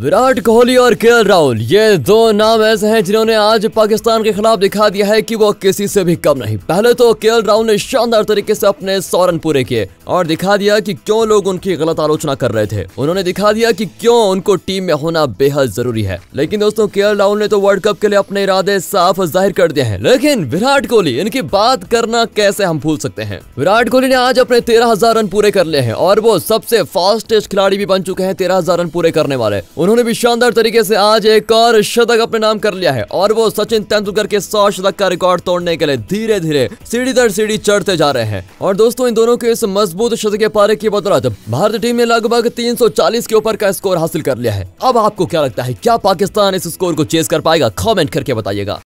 विराट कोहली और के राहुल ये दो नाम ऐसे हैं जिन्होंने आज पाकिस्तान के खिलाफ दिखा दिया है कि वो किसी से भी कम नहीं पहले तो के राहुल ने शानदार तरीके से अपने सौरन पूरे किए और दिखा दिया कि क्यों लोग उनकी गलत आलोचना कर रहे थे उन्होंने दिखा दिया कि क्यों उनको टीम में होना बेहद जरूरी है लेकिन दोस्तों के राहुल ने तो वर्ल्ड कप के लिए अपने इरादे साफ जाहिर कर दिए हैं लेकिन विराट कोहली इनकी बात करना कैसे हम भूल सकते हैं विराट कोहली ने आज अपने तेरह रन पूरे कर लिए हैं और वो सबसे फास्टेस्ट खिलाड़ी भी बन चुके हैं तेरह रन पूरे करने वाले उन्होंने भी शानदार तरीके से आज एक और शतक अपने नाम कर लिया है और वो सचिन तेंदुलकर के सौ शतक का रिकॉर्ड तोड़ने के लिए धीरे धीरे सीढ़ी दर सीढ़ी चढ़ते जा रहे हैं और दोस्तों इन दोनों के इस मजबूत शतक पारे की बदौलत भारतीय टीम ने लगभग 340 के ऊपर का स्कोर हासिल कर लिया है अब आपको क्या लगता है क्या पाकिस्तान इस स्कोर को चेस कर पाएगा कॉमेंट करके बताइएगा